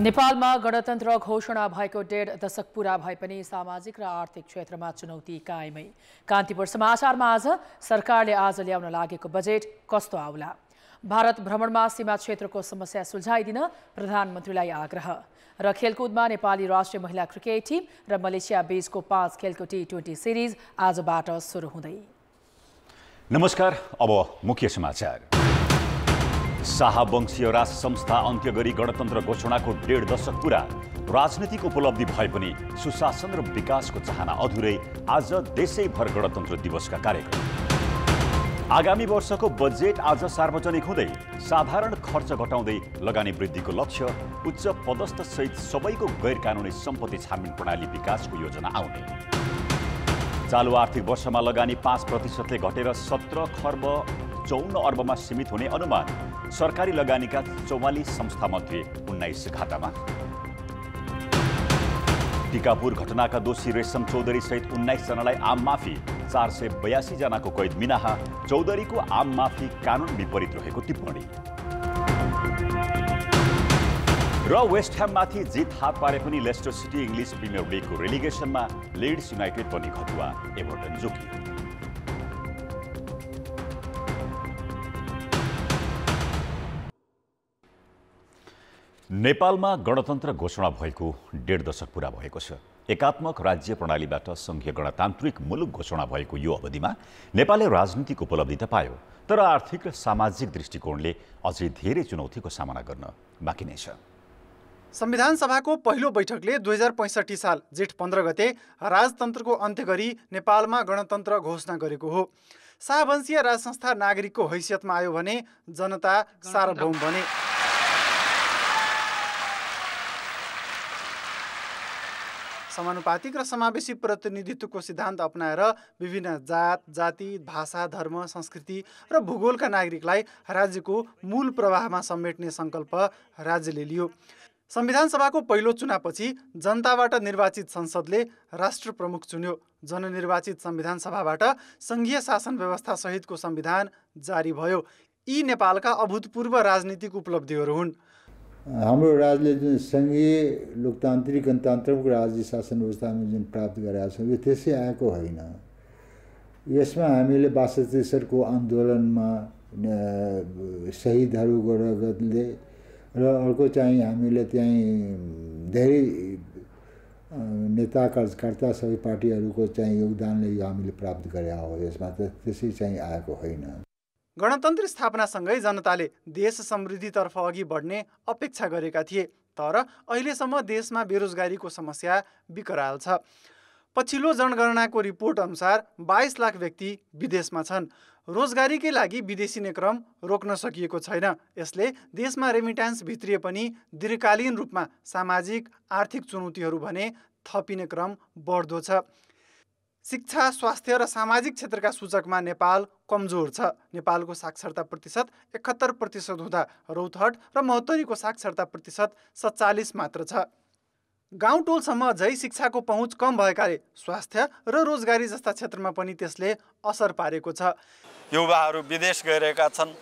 नेपालमा गणतन्त्र घोषणा भएको डेढ दशक पुरा भए पनि सामाजिक र आर्थिक क्षेत्रमा चुनौती कायमै कान्तिपुर समाचारमा आज सरकारले आज ल्याउन लागेको बजेट कस्तो आउला भारत भ्रमणमा सीमा क्षेत्रको समस्या सुल्झाइदिन प्रधानमन्त्रीलाई आग्रह र खेलकुदमा नेपाली राष्ट्रिय महिला क्रिकेट टिम र मलेसिया बीचको पाँच खेलको टी ट्वेन्टी सिरिज आजबाट सुरु हुँदै नमस्कार अब मुख्य समाचार शाहवंशीय राज संस्था अन्त्य गरी गणतन्त्र घोषणाको डेढ दशक पुरा राजनीतिक उपलब्धि भए पनि सुशासन र विकासको चाहना अधुरै आज देशैभर गणतन्त्र दिवसका कार्यक्रम आगामी वर्षको बजेट आज सार्वजनिक हुँदै साधारण खर्च घटाउँदै लगानी वृद्धिको लक्ष्य उच्च पदस्थसहित सबैको गैरकानुनी सम्पत्ति छानबिन प्रणाली विकासको योजना आउने चालु आर्थिक वर्षमा लगानी पाँच प्रतिशतले घटेर सत्र खर्ब चौन अर्बमा सीमित हुने अनुमान सरकारी लगानीका चौवालिस संस्थामध्ये उन्नाइस खातामा टिकापुर घटनाका दोषी रेशम चौधरी सहित उन्नाइसजनालाई आम माफी चार सय बयासीजनाको कैद मिनाहा चौधरीको आम माफी कानुन विपरीत रहेको टिप्पणी र वेस्ट ह्याममाथि जित हात पारे पनि लेस्टर सिटी इङ्ग्लिस प्रिमियर लिगको रेलिगेसनमा लिड्स युनाइटेड पनि घटुवा एभर्टन जोकियो नेपालमा गणतन्त्र घोषणा भएको डेढ दशक पुरा भएको छ एकात्मक राज्य प्रणालीबाट सङ्घीय गणतान्त्रिक मुलुक घोषणा भएको यो अवधिमा नेपालले राजनीतिक उपलब्धि त पायो तर आर्थिक र सामाजिक दृष्टिकोणले अझै धेरै चुनौतीको सामना गर्न बाँकी नै छ संविधान सभाको पहिलो बैठकले दुई हजार पैँसठी साल जेठ पन्ध्र गते राजतन्त्रको अन्त्य गरी नेपालमा गणतन्त्र घोषणा गरेको हो शाहवंशीय राजसंस्था नागरिकको हैसियतमा आयो भने जनता सार्वभौम बने समानुपातिक र समावेशी प्रतिनिधित्वको सिद्धान्त अपनाएर विभिन्न जात जाति भाषा धर्म संस्कृति र भूगोलका नागरिकलाई राज्यको मूल प्रवाहमा समेट्ने सङ्कल्प राज्यले लियो संविधान सभाको पहिलो चुनावपछि जनताबाट निर्वाचित संसदले राष्ट्र प्रमुख चुन्यो जननिर्वाचित संविधान सभाबाट सङ्घीय शासन व्यवस्था सहितको संविधान जारी भयो यी नेपालका अभूतपूर्व राजनीतिक उपलब्धिहरू हुन् हाम्रो राज्यले जुन सङ्घीय लोकतान्त्रिक गणतान्त्रिक राज्य शासन व्यवस्थामा जुन प्राप्त गरेका छौँ यो त्यसै आएको होइन यसमा हामीले बासतेश्वरको आन्दोलनमा शहीदहरू गरले र अर्को चाहिँ हामीले त्यहीँ धेरै नेता कार्यकर्ता सबै पार्टीहरूको चाहिँ योगदानले यो हामीले प्राप्त गरेका हो यसमा त त्यसै चाहिँ आएको होइन गणतन्त्र स्थापनासँगै जनताले देश समृद्धितर्फ अघि बढ्ने अपेक्षा गरेका थिए तर अहिलेसम्म देशमा बेरोजगारीको समस्या विकराल छ पछिल्लो जनगणनाको रिपोर्ट अनुसार बाइस लाख व्यक्ति विदेशमा छन् रोजगारीकै लागि विदेशी नै क्रम रोक्न सकिएको छैन यसले देशमा रेमिट्यान्स भित्रिए पनि दीर्घकालीन रूपमा सामाजिक आर्थिक चुनौतीहरू भने थपिने क्रम बढ्दो छ शिक्षा स्वास्थ्य र सामाजिक क्षेत्रका सूचकमा नेपाल कमजोर छ नेपालको साक्षरता प्रतिशत एकहत्तर प्रतिशत हुँदा रौतहट र महोत्तरीको साक्षरता प्रतिशत सत्तालिस मात्र छ गाउँ टोलसम्म झै शिक्षाको पहुँच कम भएकाले स्वास्थ्य र रोजगारी जस्ता क्षेत्रमा पनि त्यसले असर पारेको छ युवाहरू विदेश गइरहेका छन्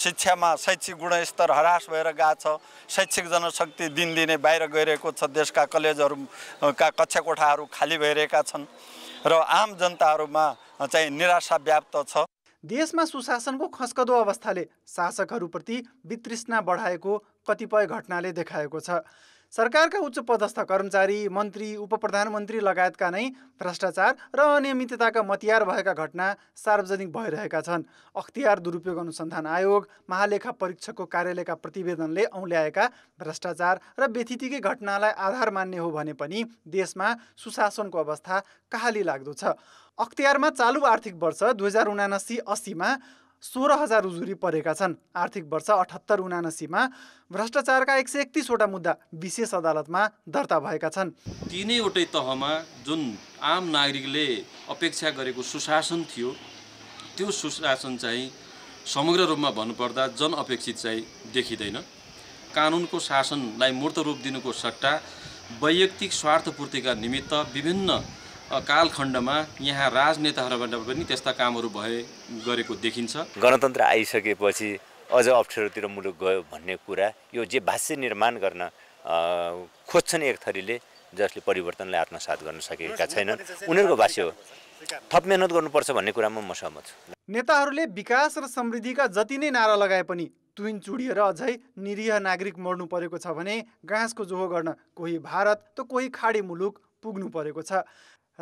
शिक्षामा शैक्षिक गुणस्तर हरास भएर गएको छ शैक्षिक जनशक्ति दिनदिनै बाहिर गइरहेको छ देशका कलेजहरूका कक्षा कोठाहरू खाली भइरहेका छन् र आम जनताहरूमा चाहिँ निराशा व्याप्त छ देशमा सुशासनको खस्कदो अवस्थाले शासकहरूप्रति वितृष्णा बढाएको कतिपय घटनाले देखाएको छ सरकारका उच्च पदस्थ कर्मचारी मन्त्री उप प्रधानमन्त्री लगायतका नै भ्रष्टाचार र अनियमितताका मतियार भएका घटना सार्वजनिक भइरहेका छन् अख्तियार दुरुपयोग अनुसन्धान आयोग महालेखा परीक्षकको कार्यालयका प्रतिवेदनले औल्याएका भ्रष्टाचार र व्यथितिकै घटनालाई आधार मान्ने हो भने पनि देशमा सुशासनको अवस्था कहाली लाग्दो छ अख्तियारमा चालु आर्थिक वर्ष दुई हजार उनासी असीमा सोह्र हजार उजुरी परेका छन् आर्थिक वर्ष अठहत्तर उनासीमा भ्रष्टाचारका एक सय एकतिसवटा मुद्दा विशेष अदालतमा दर्ता भएका छन् तिनैवटै तहमा जुन आम नागरिकले अपेक्षा गरेको सुशासन थियो त्यो सुशासन चाहिँ समग्र रूपमा भन्नुपर्दा जनअपेक्षित चाहिँ देखिँदैन कानुनको शासनलाई मूर्त रूप दिनुको सट्टा वैयक्तिक स्वार्थपूर्तिका निमित्त विभिन्न कालखण्डमा यहाँ राजनेताहरूबाट पनि त्यस्ता कामहरू भए गरेको देखिन्छ गणतन्त्र आइसकेपछि अझ अप्ठ्यारोतिर मुलुक गयो भन्ने कुरा यो जे भाष्य निर्माण गर्न खोज्छन् एक थरीले जसले परिवर्तनलाई आत्मसात गर्न सकेका छैनन् उनीहरूको भाष्य हो थप मेहनत गर्नुपर्छ भन्ने कुरामा म सहमत छु नेताहरूले विकास र समृद्धिका जति नै नारा लगाए पनि तुइन चुडिएर अझै निरीह नागरिक मर्नु परेको छ भने गाँसको जोहो गर्न कोही भारत त कोही खाडी मुलुक पुग्नु परेको छ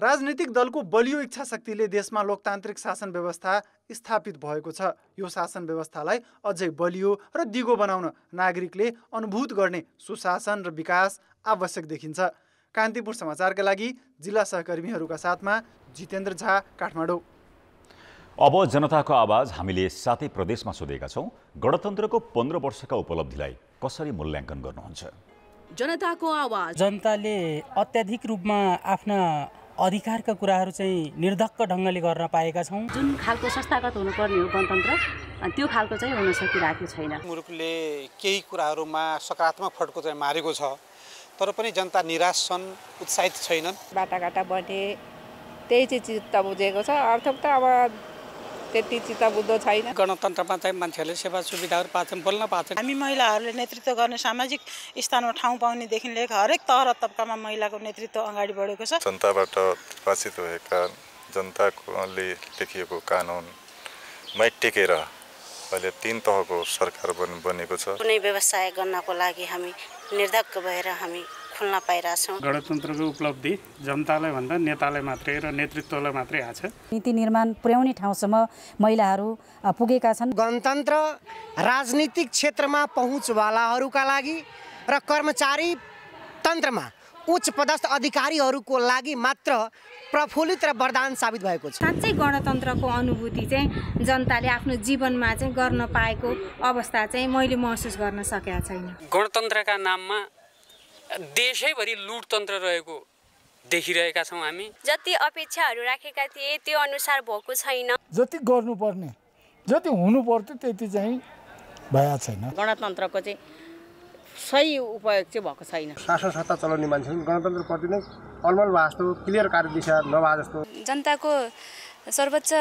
राजनीतिक दलको बलियो इच्छा शक्तिले देशमा लोकतान्त्रिक शासन व्यवस्था स्थापित भएको छ यो शासन व्यवस्थालाई अझै बलियो र दिगो बनाउन नागरिकले अनुभूत गर्ने सुशासन र विकास आवश्यक देखिन्छ कान्तिपुर समाचारका लागि जिल्ला सहकर्मीहरूका साथमा जितेन्द्र झा काठमाडौँ अब जनताको आवाज हामीले सातै प्रदेशमा सोधेका छौँ गणतन्त्रको पन्ध्र वर्षका उपलब्धिलाई कसरी मूल्याङ्कन गर्नुहुन्छ जनताको आवाज जनताले अत्याधिक रूपमा आफ्ना अधिकारका कुराहरू चाहिँ निर्धक्क ढङ्गले गर्न पाएका छौँ जुन खालको संस्थागत हुनुपर्ने हो गणतन्त्र त्यो खालको चाहिँ हुन सकिरहेको छैन मुलुकले केही कुराहरूमा सकारात्मक फड्को चाहिँ मारेको छ तर पनि जनता निराश छन् उत्साहित छैनन् बाटाघाटा बढे त्यही चाहिँ चित्त बुझेको छ अर्थ त अब त्यति बुद्ध छैन गणतन्त्रमा चाहिँ मान्छेहरूले सेवा सुविधाहरू पाछन् बोल्न पाएको हामी महिलाहरूले नेतृत्व गर्ने सामाजिक स्थानमा ठाउँ पाउनेदेखि लिएर हरेक तह तब्कामा महिलाको नेतृत्व अगाडि बढेको छ जनताबाट निर्वाचित भएका जनताले लेखिएको कानुनमै टेकेर अहिले तिन तहको सरकार बनेको छ कुनै व्यवसाय गर्नको लागि हामी निर्धक्क भएर हामी खुल्न पाइरहेछौँ गणतन्त्रको उपलब्धि जनतालाई भन्दा नेतालाई मात्रै र नेतृत्वलाई मात्रै आछ नीति निर्माण पुर्याउने ठाउँसम्म महिलाहरू पुगेका छन् गणतन्त्र राजनीतिक क्षेत्रमा पहुँचवालाहरूका लागि र कर्मचारी तन्त्रमा उच्च पदस्थ अधिकारीहरूको लागि मात्र प्रफुल्लित र वरदान साबित भएको छ साँच्चै गणतन्त्रको अनुभूति चाहिँ जनताले आफ्नो जीवनमा चाहिँ गर्न पाएको अवस्था चाहिँ मैले महसुस गर्न सकेका छैन गणतन्त्रका नाममा देशैभरि लुटतन्त्र रहेको देखिरहेका छौँ हामी जति अपेक्षाहरू राखेका थिए त्यो अनुसार भएको छैन जति गर्नुपर्ने जति हुनु पर्थ्यो त्यति चाहिँ भएको छैन गणतन्त्रको चाहिँ सही उपयोग चाहिँ भएको छैन शासन सत्ता चलाउने मान्छे गणतन्त्रप्रति नै अलमल भए जस्तो क्लियर कार्यदिशा नभए जस्तो जनताको सर्वोच्च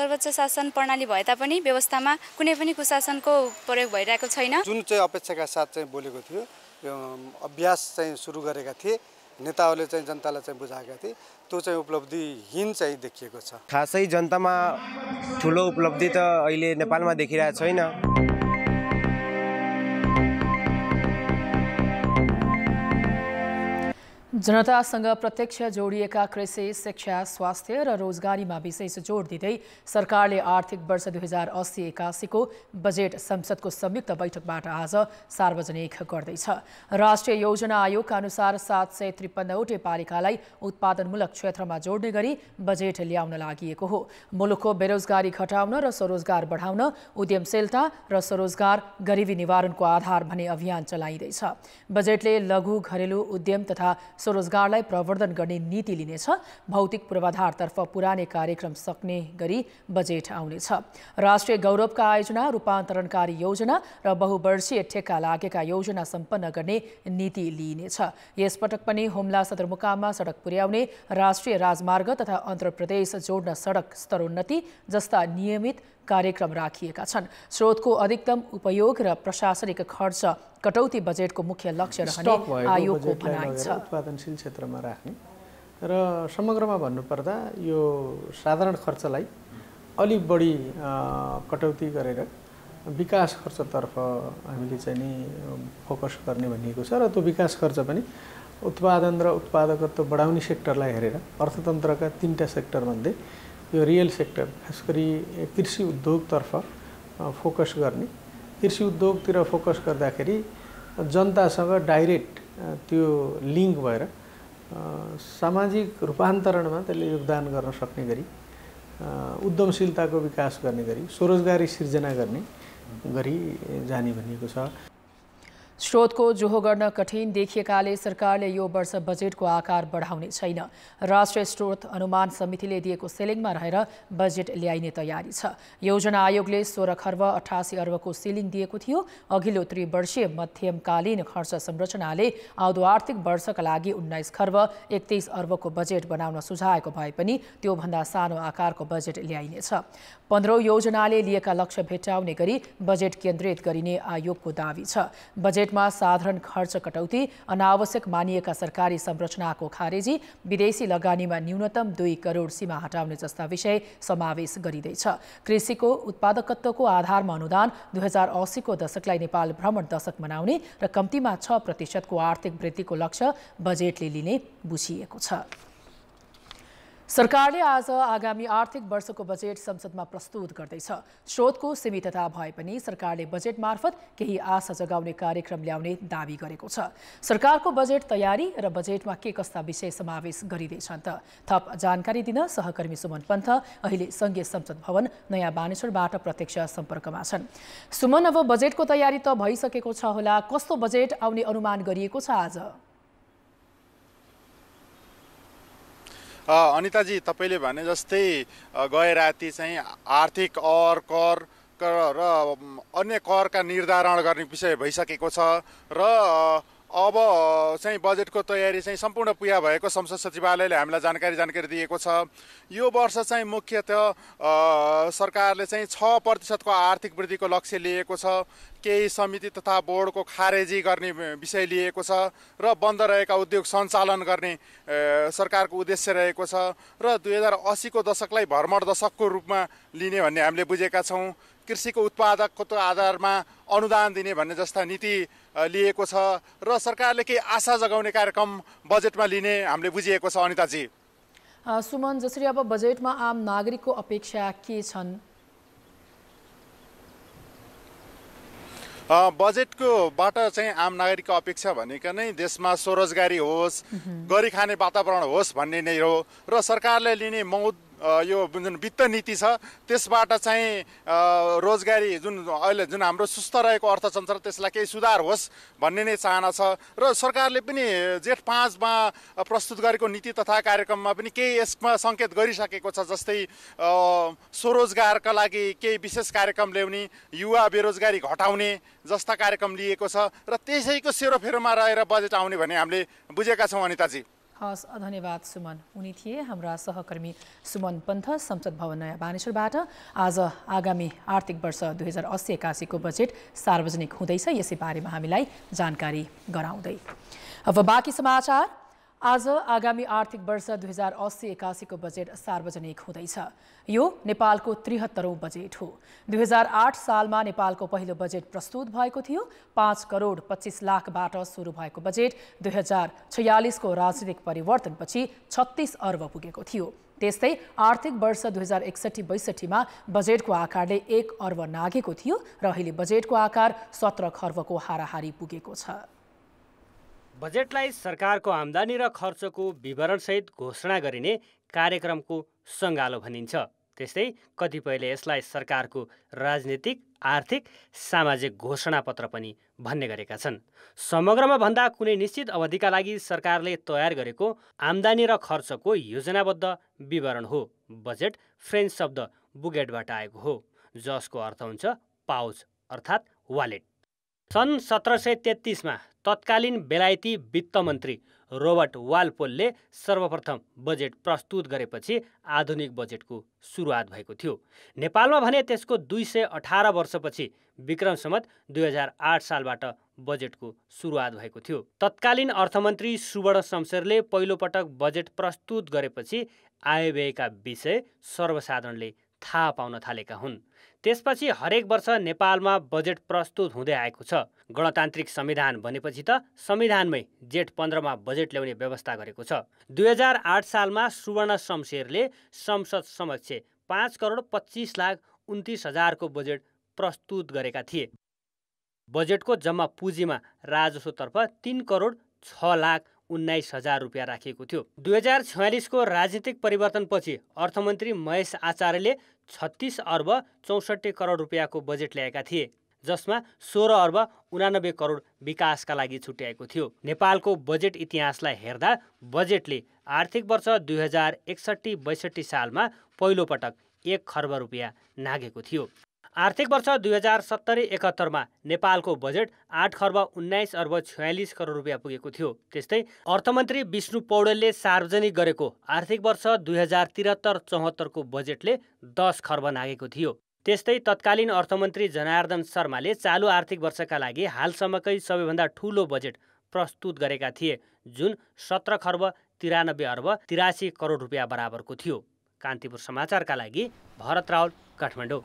सर्वोच्च शासन प्रणाली भए तापनि व्यवस्थामा कुनै पनि कुशासनको प्रयोग भइरहेको छैन जुन चाहिँ अपेक्षाका साथ चाहिँ बोलेको थियो अभ्यास चाहिँ सुरु गरेका थिए नेताहरूले चाहिँ जनतालाई चाहिँ बुझाएका थिए त्यो चाहिँ उपलब्धिहीन चाहिँ देखिएको छ खासै जनतामा ठुलो उपलब्धि त अहिले नेपालमा देखिरहेको छैन जनतासँग प्रत्यक्ष जोडिएका कृषि शिक्षा स्वास्थ्य र रोजगारीमा विशेष जोड दिँदै सरकारले आर्थिक वर्ष दुई हजार अस्सी एकासीको बजेट संसदको संयुक्त बैठकबाट आज सार्वजनिक गर्दैछ राष्ट्रिय योजना आयोगका अनुसार सात सय त्रिपन्नवटै पालिकालाई उत्पादनमूलक क्षेत्रमा जोड्ने गरी बजेट ल्याउन लागि हो मुलुकको बेरोजगारी घटाउन र स्वरोजगार बढाउन उद्यमशीलता र स्वरोजगार गरिबी निवारणको आधार भने अभियान चलाइँदैछ बजेटले लघु घरेलु उद्यम तथा स्वरोजगारलाई प्रवर्धन गर्ने नीति लिनेछ भौतिक पूर्वाधारतर्फ पुराने कार्यक्रम सक्ने गरी बजेट आउनेछ राष्ट्रिय गौरवका आयोजना रूपान्तरणकारी योजना र बहुवर्षीय ठेक्का लागेका योजना सम्पन्न गर्ने नीति लिइनेछ यसपटक पनि हुम्ला सदरमुकाममा सडक पुर्याउने राष्ट्रिय राजमार्ग तथा अन्ध्र प्रदेश जोड्न सडक स्तरोन्नति जस्ता नियमित कार्यक्रम राखिएका छन् स्रोतको अधिकतम उपयोग र प्रशासनिक खर्च कटौती बजेटको मुख्य लक्ष्य रहने आयोगको भनाइ छ उत्पादनशील क्षेत्रमा राख्ने र समग्रमा भन्नुपर्दा यो साधारण खर्चलाई अलिक बढी कटौती गरेर विकास खर्चतर्फ हामीले चाहिँ नि फोकस गर्ने भनिएको छ र त्यो विकास खर्च पनि उत्पादन र उत्पादकत्व बढाउने सेक्टरलाई हेरेर अर्थतन्त्रका तिनवटा सेक्टरमध्ये यो रियल सेक्टर खास गरी कृषि उद्योगतर्फ फोकस गर्ने कृषि उद्योगतिर फोकस गर्दाखेरि जनतासँग डाइरेक्ट त्यो लिङ्क भएर सामाजिक रूपान्तरणमा त्यसले योगदान गर्न सक्ने गरी उद्यमशीलताको विकास गर्ने गरी स्वरोजगारी सिर्जना गर्ने गरी जाने भनिएको छ स्रोतको जोहो गर्न कठिन देखिएकाले सरकारले यो वर्ष बजेटको आकार बढाउने छैन राष्ट्रिय स्रोत अनुमान समितिले दिएको सिलिङमा रहेर बजेट ल्याइने तयारी छ योजना आयोगले सोह्र खर्ब अठासी अर्बको सिलिङ दिएको थियो अघिल्लो त्रिवर्षीय मध्यमकालीन खर्च संरचनाले आउँदो आर्थिक वर्षका लागि उन्नाइस खर्ब एकतिस अर्बको बजेट बनाउन सुझाएको भए पनि त्योभन्दा सानो आकारको बजेट ल्याइनेछ पन्ध्रौँ योजनाले लिएका लक्ष्य भेट्टाउने गरी बजेट केन्द्रित गरिने आयोगको दावी छ बजेटमा साधारण खर्च कटौती अनावश्यक मानिएका सरकारी संरचनाको खारेजी विदेशी लगानीमा न्यूनतम दुई करोड सीमा हटाउने जस्ता विषय समावेश गरिँदैछ कृषिको उत्पादकत्वको आधारमा अनुदान दुई हजार असीको दशकलाई नेपाल भ्रमण दशक मनाउने र कम्तीमा छ प्रतिशतको आर्थिक वृद्धिको लक्ष्य बजेटले लिने बुझिएको छ सरकारले आज आगामी आर्थिक वर्षको बजेट संसदमा प्रस्तुत गर्दैछ स्रोतको सीमितता भए पनि सरकारले बजेट मार्फत केही आशा जगाउने कार्यक्रम ल्याउने दावी गरेको छ सरकारको बजेट तयारी र बजेटमा के कस्ता विषय समावेश गरिँदैछन् त थप जानकारी दिन सहकर्मी सुमन पन्थ अहिले सङ्घीय संसद भवन नयाँ बानेश्वरबाट प्रत्यक्ष सम्पर्कमा छन् सुमन अब बजेटको तयारी त भइसकेको छ होला कस्तो बजेट आउने अनुमान गरिएको छ आज अनिताजी तपाईँले भने जस्तै गए राति चाहिँ आर्थिक अर कर र अन्य करका निर्धारण गर्ने विषय भइसकेको छ र अब चाहिँ बजेटको तयारी चाहिँ सम्पूर्ण पुया भएको संसद सचिवालयले हामीलाई जानकारी जानकारी दिएको छ यो वर्ष चाहिँ मुख्यत सरकारले चाहिँ छ प्रतिशतको आर्थिक वृद्धिको लक्ष्य लिएको छ केही समिति तथा बोर्डको खारेजी गर्ने विषय लिएको छ र बन्द रहेका उद्योग सञ्चालन गर्ने सरकारको उद्देश्य रहेको छ र दुई हजार असीको दशकलाई भ्रमण दशकको रूपमा लिने भन्ने हामीले बुझेका छौँ कृषिको उत्पादकको आधारमा अनुदान दिने भन्ने जस्ता नीति लिएको छ र सरकारले केही आशा जगाउने कार्यक्रम बजेटमा लिने हामीले बुझिएको छ अनिताजी सुमन जसरी अब बजेटमा आम नागरिकको अपेक्षा के छन् बजेटको बजेटकोबाट चाहिँ आम नागरिकको अपेक्षा भनेको नै देशमा स्वरोजगारी होस् गरी खाने वातावरण होस् भन्ने नै हो र सरकारले लिने मौद यो जुन वित्त नीति छ त्यसबाट चाहिँ रोजगारी जुन अहिले जुन हाम्रो सुस्त रहेको अर्थतन्त्र त्यसलाई केही सुधार होस् भन्ने नै चाहना छ र सरकारले पनि जेठ पाँचमा प्रस्तुत गरेको नीति तथा कार्यक्रममा पनि केही यसमा सङ्केत गरिसकेको छ जस्तै स्वरोजगारका लागि केही विशेष कार्यक्रम ल्याउने युवा बेरोजगारी घटाउने जस्ता कार्यक्रम लिएको छ र त्यसैको सेरोफेरोमा रहेर बजेट आउने भन्ने हामीले बुझेका छौँ अनिताजी हस् धन्यवाद सुमन उनी थिए हाम्रा सहकर्मी सुमन पन्थ संसद भवन नयाँ बानेश्वरबाट आज आगामी आर्थिक वर्ष दुई हजार अस्सी एकासीको बजेट सार्वजनिक हुँदैछ यसै बारेमा हामीलाई जानकारी गराउँदै अब बाँकी समाचार आज आगामी आर्थिक वर्ष दुई हजार अस्सी एकासीको बजेट सार्वजनिक हुँदैछ यो नेपालको त्रिहत्तरौँ बजेट हो दुई हजार आठ सालमा नेपालको पहिलो बजेट प्रस्तुत भएको थियो पाँच करोड पच्चिस लाखबाट सुरु भएको बजेट दुई हजार छयालिसको राजनीतिक परिवर्तनपछि छत्तिस अर्ब पुगेको थियो त्यस्तै आर्थिक वर्ष दुई हजार एकसठी बैसठीमा बजेटको आकारले एक अर्ब नागेको थियो र अहिले बजेटको आकार सत्र खर्बको हाराहारी पुगेको छ बजेटलाई सरकारको आम्दानी र खर्चको विवरणसहित घोषणा गरिने कार्यक्रमको सङ्गालो भनिन्छ त्यस्तै कतिपयले यसलाई सरकारको राजनीतिक आर्थिक सामाजिक घोषणापत्र पनि भन्ने गरेका छन् समग्रमा भन्दा कुनै निश्चित अवधिका लागि सरकारले तयार गरेको आम्दानी र खर्चको योजनाबद्ध विवरण हो बजेट फ्रेन्च शब्द बुगेटबाट आएको हो जसको अर्थ हुन्छ पाउच अर्थात् वालेट सन् सत्र सय तेत्तिसमा तत्कालीन बेलायती वित्त मन्त्री रोबर्ट वालपोलले सर्वप्रथम बजेट प्रस्तुत गरेपछि आधुनिक बजेटको सुरुवात भएको थियो नेपालमा भने त्यसको दुई सय अठार वर्षपछि विक्रमसम्म दुई हजार आठ सालबाट बजेटको सुरुवात भएको थियो तत्कालीन अर्थमन्त्री सुवर्ण शमशेरले पहिलोपटक बजेट प्रस्तुत गरेपछि आयव्ययका विषय सर्वसाधारणले थाहा पाउन थालेका हुन् त्यसपछि हरेक वर्ष नेपालमा बजेट प्रस्तुत हुँदै आएको छ गणतान्त्रिक संविधान भनेपछि त संविधानमै जेठ पन्ध्रमा बजेट ल्याउने व्यवस्था गरेको छ दुई हजार आठ सालमा सुवर्ण शमशेरले संसद समक्ष पाँच करोड पच्चिस लाख उन्तिस हजारको बजेट प्रस्तुत गरेका थिए बजेटको जम्मा पुँजीमा राजस्वतर्फ तिन करोड छ लाख उन्नाइस हजार रुपियाँ राखिएको थियो दुई हजार छयालिसको राजनीतिक परिवर्तनपछि अर्थमन्त्री महेश आचार्यले छत्तिस अर्ब चौसठी करोड रुपियाँको बजेट ल्याएका थिए जसमा सोह्र अर्ब उनानब्बे करोड विकासका लागि छुट्याएको थियो नेपालको बजेट इतिहासलाई हेर्दा बजेटले आर्थिक वर्ष दुई हजार एकसट्ठी बैसठी सालमा पहिलोपटक एक खर्ब रुपियाँ नागेको थियो आर्थिक वर्ष दुई हजार सत्तरी एकहत्तरमा नेपालको बजेट आठ खर्ब उन्नाइस अर्ब छयालिस करोड रुपियाँ पुगेको थियो त्यस्तै अर्थमन्त्री विष्णु पौडेलले सार्वजनिक गरेको आर्थिक वर्ष दुई हजार त्रिहत्तर चौहत्तरको बजेटले दस खर्ब नागेको थियो त्यस्तै तत्कालीन अर्थमन्त्री जनार्दन शर्माले चालु आर्थिक वर्षका लागि हालसम्मकै सबैभन्दा ठुलो बजेट प्रस्तुत गरेका थिए जुन सत्र खर्ब तिरानब्बे अर्ब तिरासी करोड रुपियाँ बराबरको थियो कान्तिपुर समाचारका लागि भरत रावल काठमाडौँ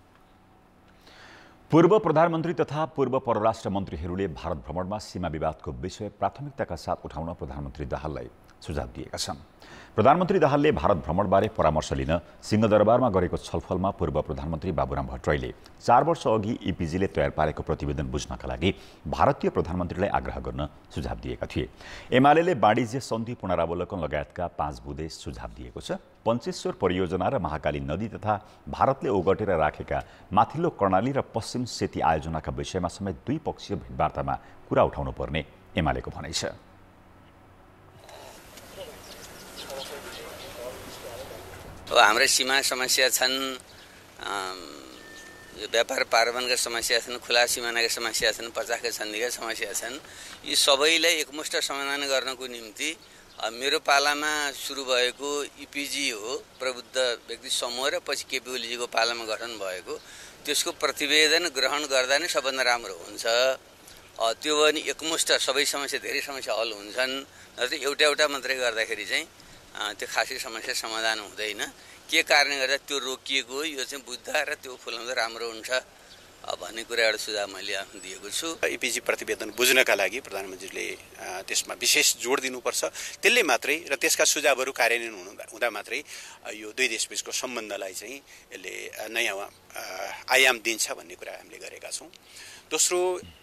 पूर्व प्रधानमन्त्री तथा पूर्व परराष्ट्र मन्त्रीहरूले भारत भ्रमणमा सीमा विवादको विषय प्राथमिकताका साथ उठाउन प्रधानमन्त्री दाहाललाई सुझाव दिएका छन् प्रधानमन्त्री दाहालले भारत भ्रमणबारे परामर्श लिन सिंहदरबारमा गरेको छलफलमा पूर्व प्रधानमन्त्री बाबुराम भट्टराईले चार वर्ष अघि इपिजीले तयार पारेको प्रतिवेदन बुझ्नका लागि भारतीय प्रधानमन्त्रीलाई आग्रह गर्न सुझाव दिएका थिए एमाले वाणिज्य सन्धि पुनरावलोकन लगायतका पाँच बुँदे सुझाव दिएको छ पञ्चेश्वर परियोजना र महाकाली नदी तथा भारतले ओगटेर राखेका माथिल्लो कर्णाली र पश्चिम सेती आयोजनाका विषयमा समेत द्विपक्षीय भेटवार्तामा कुरा उठाउनुपर्ने एमालेको भनाइ छ अब हाम्रो सीमा समस्या छन् यो व्यापार पार्वनका समस्या छन् खुला सिमानाका समस्या छन् पचासका सन्धिका समस्या छन् यी सबैलाई एकमुष्ट समाधान गर्नको निम्ति मेरो पालामा सुरु भएको इपिजी हो प्रबुद्ध व्यक्ति समूह र पछि केपी पालामा गठन भएको त्यसको प्रतिवेदन ग्रहण गर्दा नै सबभन्दा राम्रो हुन्छ त्यो भने एकमुष्ट सबै समस्या धेरै समस्या हल हुन्छन् जस्तै एउटा एउटा मात्रै गर्दाखेरि चाहिँ त्यो खासै समस्या समाधान हुँदैन के कारणले गर्दा त्यो रोकिएको यो चाहिँ बुझ्दा र त्यो फुलाउँदा राम्रो हुन्छ भन्ने कुरा एउटा सुझाव मैले दिएको छु एपिजी प्रतिवेदन बुझ्नका लागि प्रधानमन्त्रीले त्यसमा विशेष जोड दिनुपर्छ त्यसले मात्रै र त्यसका सुझावहरू कार्यान्वयन हुनु हुँदा मात्रै यो दुई देशबिचको सम्बन्धलाई चाहिँ यसले नयाँ आयाम दिन्छ भन्ने कुरा हामीले गरेका छौँ दोस्रो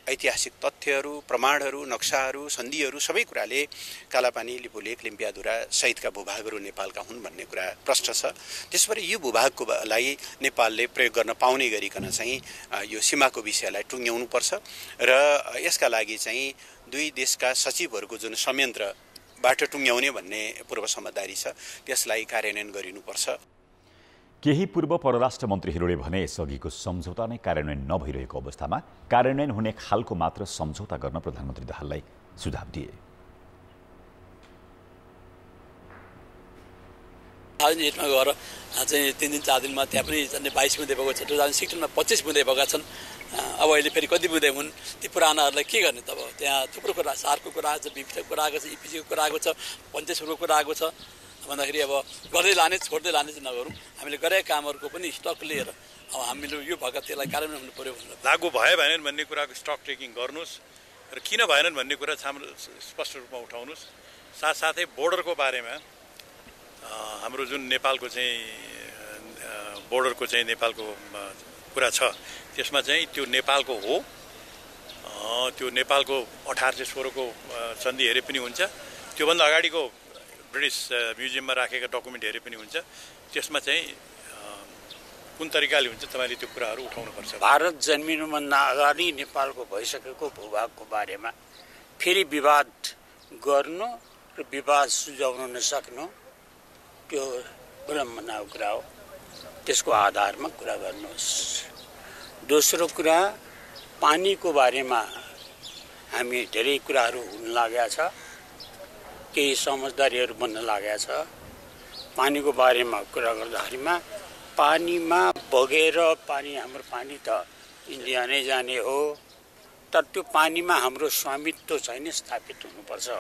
ऐतिहासिक तथ्यहरू प्रमाणहरू नक्साहरू सन्धिहरू सबै कुराले कालापानी लिपुलेक लिम्पियाधुरा सहितका भूभागहरू नेपालका हुन् भन्ने कुरा प्रष्ट छ त्यसबाट यो भूभागको लागि नेपालले प्रयोग गर्न पाउने गरिकन चाहिँ यो सीमाको विषयलाई टुङ्ग्याउनुपर्छ र यसका लागि चाहिँ दुई देशका सचिवहरूको जुन संयन्त्रबाट टुङ्ग्याउने भन्ने पूर्व समझदारी छ त्यसलाई कार्यान्वयन गरिनुपर्छ केही पूर्व परराष्ट्र मन्त्रीहरूले भने यसअघिको सम्झौता नै कार्यान्वयन नभइरहेको अवस्थामा कार्यान्वयन हुने खालको मात्र सम्झौता गर्न प्रधानमन्त्री दाहाललाई सुझाव दिए एटमा गएर चाहिँ तिन दिन चार दिनमा त्यहाँ पनि झन्डै बाइस बुँदै भएको छ टु थाउजन्ड सिक्सटिनमा पच्चिस बुँदै भएका छन् अब अहिले फेरि कति बुँदै हुन् ती पुरानाहरूलाई के गर्ने त अब त्यहाँ थुप्रो कुरा सारको कुरा आएको छ बिपिसीको कुरा आएको छ इपिसीको कुरा आएको छ पञ्चायतहरूको कुरा आएको छ भन्दाखेरि अब गर्दै लाने छोड्दै लाने चाहिँ नगरौँ हामीले गरेका कामहरूको पनि स्टक लिएर अब हामीले यो भएका त्यसलाई कार्यान्वयन हुनु पऱ्यो भनेर लागु भयो भएनन् भन्ने कुराको स्टक टेकिङ गर्नुहोस् र किन भएनन् भन्ने कुरा छाम स्पष्ट रूपमा उठाउनुहोस् साथसाथै बोर्डरको बारेमा हाम्रो जुन नेपालको चाहिँ बोर्डरको चाहिँ नेपालको कुरा छ त्यसमा चाहिँ त्यो नेपालको हो त्यो नेपालको अठार सय सोह्रको सन्धि हेरे पनि हुन्छ त्योभन्दा अगाडिको ब्रिटिस म्युजियममा राखेका डकुमेन्टहरू पनि हुन्छ त्यसमा चाहिँ कुन तरिकाले हुन्छ तपाईँले त्यो कुराहरू उठाउनुपर्छ भारत जन्मिनुभन्दा अगाडि नेपालको भइसकेको भूभागको बारेमा फेरि विवाद गर्नु र विवाद सुझाउन नसक्नु त्यो भ्रमनाको कुरा हो त्यसको आधारमा कुरा गर्नुहोस् दोस्रो कुरा पानीको बारेमा हामी धेरै कुराहरू हुन लागेका छ केही समझदारीहरू बन्न लागेको छ पानीको बारेमा कुरा गर्दाखेरिमा पानीमा बगेर पानी हाम्रो पानी त इन्डिया नै जाने हो तर त्यो पानीमा हाम्रो स्वामित्व चाहिँ स्थापित हुनुपर्छ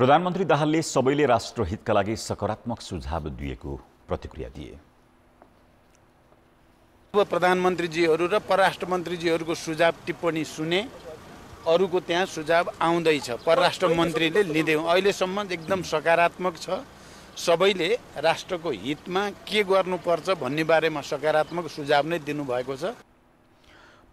प्रधानमन्त्री दाहालले सबैले राष्ट्रहितका लागि सकारात्मक सुझाव दिएको प्रतिक्रिया दिए पूर्व प्रधानमन्त्रीजीहरू र परराष्ट्र मन्त्रीजीहरूको सुझाव टिप्पणी सुने अरूको त्यहाँ सुझाव आउँदैछ परराष्ट्र मन्त्रीले लिँदै अहिलेसम्म एकदम सकारात्मक छ सबैले राष्ट्रको हितमा के गर्नुपर्छ भन्ने बारेमा सकारात्मक सुझाव नै दिनुभएको छ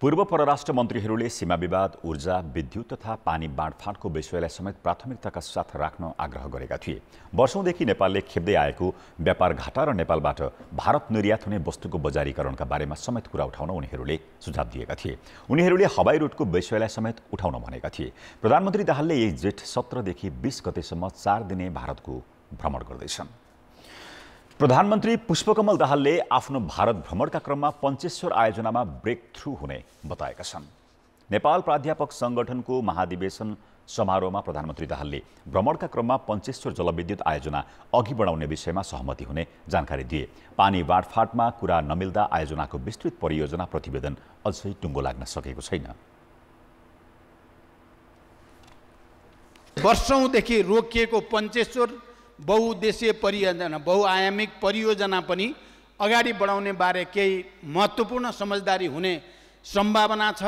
पूर्व परराष्ट्र मन्त्रीहरूले सीमा विवाद ऊर्जा विद्युत तथा पानी बाँडफाँडको विषयलाई समेत प्राथमिकताका साथ राख्न आग्रह गरेका थिए वर्षौंदेखि नेपालले खेप्दै आएको व्यापार घाटा र नेपालबाट भारत निर्यात हुने वस्तुको बजारीकरणका बारेमा समेत कुरा उठाउन उनीहरूले सुझाव दिएका थिए उनीहरूले हवाई रुटको विषयलाई समेत उठाउन भनेका थिए प्रधानमन्त्री दाहालले यही जेठ सत्रदेखि बिस गतेसम्म चार दिने भारतको भ्रमण गर्दैछन् प्रधानमन्त्री पुष्पकमल दाहालले आफ्नो भारत भ्रमणका क्रममा पञ्चेश्वर आयोजनामा ब्रेक थ्रु हुने बताएका छन् नेपाल प्राध्यापक सङ्गठनको महाधिवेशन समारोहमा प्रधानमन्त्री दाहालले भ्रमणका क्रममा पञ्चेश्वर जलविद्युत आयोजना अघि बढाउने विषयमा सहमति हुने जानकारी दिए पानी बाँडफाँटमा कुरा नमिल्दा आयोजनाको विस्तृत परियोजना प्रतिवेदन अझै टुङ्गो लाग्न सकेको छैन वर्षौँदेखि रोकिएको पञ्चेश्वर बहुद्देश्य परियोजना बहुआयामिक परियोजना पनि अगाडि बढाउने बारे केही महत्त्वपूर्ण समझदारी हुने सम्भावना छ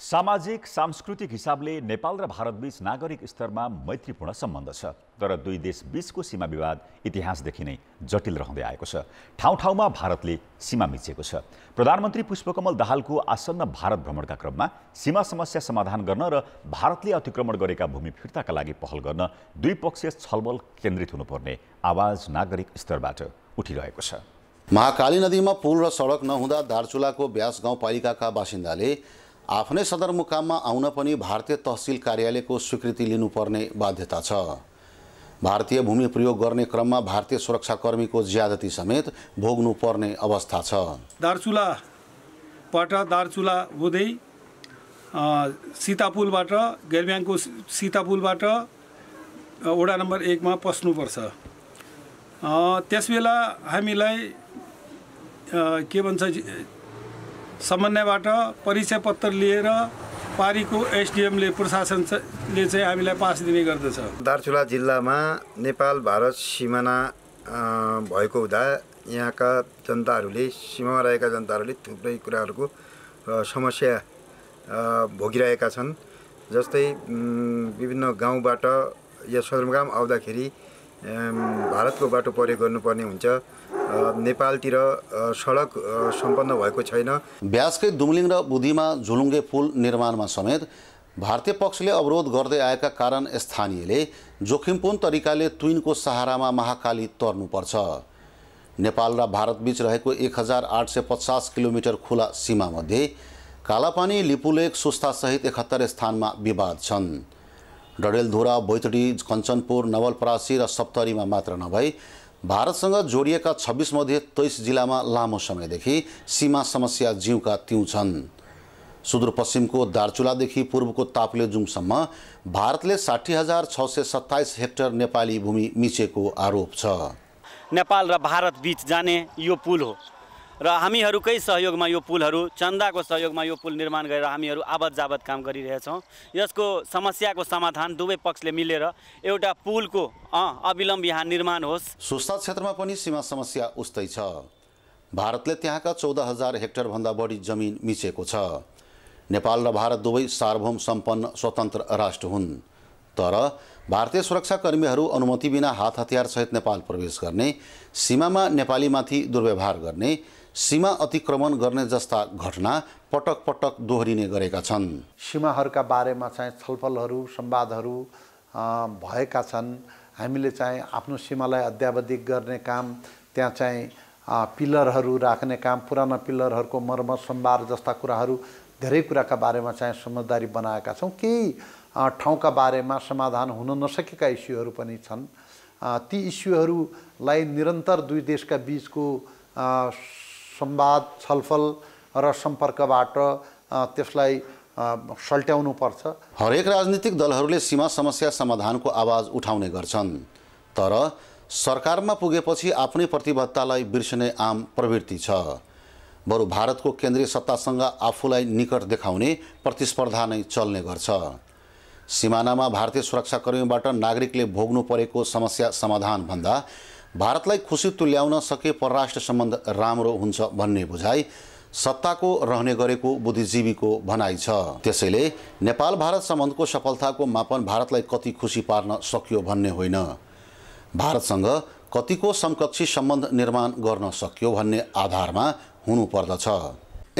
सामाजिक सांस्कृतिक हिसाबले नेपाल र भारतबीच नागरिक स्तरमा मैत्रीपूर्ण सम्बन्ध छ तर दुई देश बीचको सीमा विवाद इतिहासदेखि नै जटिल रहँदै आएको छ ठाउँ ठाउँमा भारतले सीमा मिचेको छ प्रधानमन्त्री पुष्पकमल दाहालको आसन्न भारत भ्रमणका क्रममा सीमा समस्या समाधान गर्न र भारतले अतिक्रमण गरेका भूमि फिर्ताका लागि पहल गर्न द्विपक्षीय छलबल केन्द्रित हुनुपर्ने आवाज नागरिक स्तरबाट उठिरहेको छ महाकाली नदीमा पुल र सडक नहुँदा दार्चुलाको ब्यास गाउँपालिकाका बासिन्दाले आफ्नै सदरमुकाममा आउन पनि भारतीय तहसिल कार्यालयको स्वीकृति लिनुपर्ने बाध्यता छ भारतीय भूमि प्रयोग गर्ने क्रममा भारतीय सुरक्षाकर्मीको ज्यादती समेत भोग्नुपर्ने अवस्था छ दार्चुलाबाट दार्चुला हुँदै सीतापुलबाट गेलब्याङको सीतापुलबाट वडा नम्बर एकमा पस्नुपर्छ त्यसबेला हामीलाई के भन्छ समन्वयबाट परिचय पत्र लिएर पारीको एसडिएमले प्रशासनले चाहिँ हामीलाई पास दिने गर्दछ दार्चुला जिल्लामा नेपाल भारत सिमाना भएको हुँदा यहाँका जनताहरूले सीमामा रहेका जनताहरूले थुप्रै कुराहरूको समस्या भोगिरहेका छन् जस्तै विभिन्न गाउँबाट या सदरमुकाम आउँदाखेरि भारतको बाटो प्रयोग गर्नुपर्ने हुन्छ नेपालतिर सडक सम्पन्न भएको छैन ब्यासकै दुमलिङ र बुधिमा झुलुङ्गे पुल निर्माणमा समेत भारतीय पक्षले अवरोध गर्दै आएका कारण स्थानीयले जोखिमपूर्ण तरिकाले तुइनको सहारामा महाकाली तर्नुपर्छ नेपाल र भारतबीच रहेको एक हजार आठ सय पचास किलोमिटर खुला सीमामध्ये कालापानी लिपुलेक सुस्तासहित एकहत्तर स्थानमा विवाद छन् डडेलधुरा बैतडी कञ्चनपुर नवलपरासी र सप्तरीमा मात्र नभई भारतसँग जोडिएका छब्बिसमध्ये तेइस जिल्लामा लामो समयदेखि सीमा समस्या जिउका तिउ छन् सुदूरपश्चिमको दार्चुलादेखि पूर्वको ताप्लेजुङसम्म भारतले साठी हजार छ सय सत्ताइस हेक्टर नेपाली भूमि मिचेको आरोप छ नेपाल र भारत बिच जाने यो पुल हो र हामीहरूकै सहयोगमा यो पुलहरू चन्दाको सहयोगमा यो पुल निर्माण गरेर हामीहरू आवत जावत काम गरिरहेछौँ यसको समस्याको समाधान दुवै पक्षले मिलेर एउटा पुलको अविलम्ब यहाँ निर्माण होस् सुस्ता क्षेत्रमा पनि सीमा समस्या उस्तै छ भारतले त्यहाँका चौध हजार हेक्टरभन्दा बढी जमिन मिचेको छ नेपाल र भारत दुवै सार्वभौम सम्पन्न स्वतन्त्र राष्ट्र हुन् तर भारतीय सुरक्षाकर्मीहरू अनुमति बिना हात हतियारसहित नेपाल प्रवेश गर्ने सीमामा नेपालीमाथि दुर्व्यवहार गर्ने सीमा अतिक्रमण गर्ने जस्ता घटना पटक पटक दोहोरिने गरेका छन् सीमाहरूका बारेमा चाहिँ छलफलहरू संवादहरू भएका छन् हामीले चाहिँ आफ्नो सीमालाई अध्यावधिक गर्ने काम त्यहाँ चाहिँ पिलरहरू राख्ने काम पुराना पिलरहरूको मर्मत सम्भार जस्ता कुराहरू धेरै कुराका बारेमा चाहिँ समझदारी बनाएका छौँ केही ठाउँका बारेमा समाधान हुन नसकेका इस्युहरू पनि छन् ती इस्युहरूलाई निरन्तर दुई देशका बिचको संवाद छलफल र सम्पर्कबाट त्यसलाई सल्ट्याउनु पर्छ हरेक राजनीतिक दलहरूले सीमा समस्या समाधानको आवाज उठाउने गर्छन् तर सरकारमा पुगेपछि आफ्नै प्रतिबद्धतालाई बिर्सने आम प्रवृत्ति छ बरु भारतको केन्द्रीय सत्तासँग आफूलाई निकट देखाउने प्रतिस्पर्धा नै चल्ने गर्छ सिमानामा भारतीय सुरक्षाकर्मीबाट नागरिकले भोग्नु परेको समस्या समाधानभन्दा भारतलाई खुसी तुल्याउन सके परराष्ट्र सम्बन्ध राम्रो हुन्छ भन्ने बुझाइ सत्ताको रहने गरेको बुद्धिजीवीको भनाइ छ त्यसैले नेपाल भारत सम्बन्धको सफलताको मापन भारतलाई कति खुसी पार्न सकियो भन्ने होइन भारतसँग कतिको समकक्षी सम्बन्ध निर्माण गर्न सकियो भन्ने आधारमा हुनुपर्दछ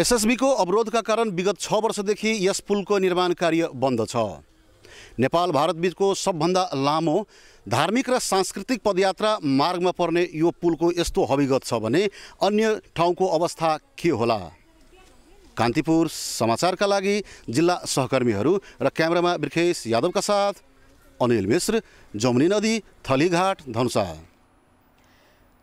एसएसबीको अवरोधका कारण विगत छ वर्षदेखि यस पुलको निर्माण कार्य बन्द छ नेपाल भारतबीचको सबभन्दा लामो धार्मिक र सांस्कृतिक पदयात्रा मार्गमा पर्ने यो पुलको यस्तो हविगत छ भने अन्य ठाउँको अवस्था के होला कान्तिपुर समाचारका लागि जिल्ला सहकर्मीहरू र क्यामेरामा बिर्खेश यादवका साथ अनिल मिश्र जमुनी नदी थलीघाट धनुषा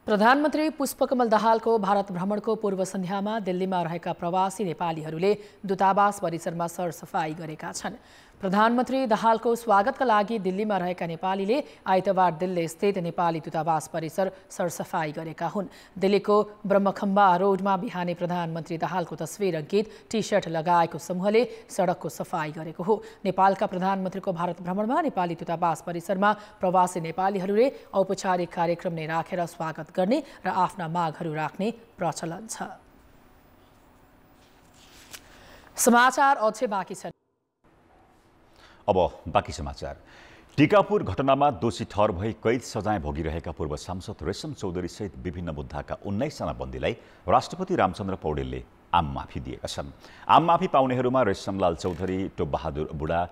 प्रधानमन्त्री पुष्पकमल दाहालको भारत भ्रमणको पूर्व सन्ध्यामा दिल्लीमा रहेका प्रवासी नेपालीहरूले दूतावास परिसरमा सरसफाई गरेका छन् प्रधानमन्त्री दहालको स्वागतका लागि दिल्लीमा रहेका नेपालीले आइतबार दिल्ली स्थित नेपाली दूतावास परिसर सरसफाई गरेका हुन् दिल्लीको ब्रह्मखम्बा रोडमा बिहानै प्रधानमन्त्री दहालको तस्विर गीत टी सर्ट लगाएको समूहले सडकको सफाई गरेको हो नेपालका प्रधानमन्त्रीको भारत भ्रमणमा नेपाली दूतावास परिसरमा प्रवासी नेपालीहरूले औपचारिक कार्यक्रम नै राखेर स्वागत गर्ने र आफ्ना मागहरू राख्ने प्रचलन छ समाचार अझै बाँकी छन् अब बाँकी समाचार टिकापुर घटनामा दोषी ठहर भई कैद सजाय भोगिरहेका पूर्व सांसद रेशम चौधरी सहित विभिन्न मुद्दाका उन्नाइसजना बन्दीलाई राष्ट्रपति रामचन्द्र पौडेलले आम माफी दिएका छन् आम माफी पाउनेहरूमा रेशमलाल चौधरी टोपबहादुर बुढा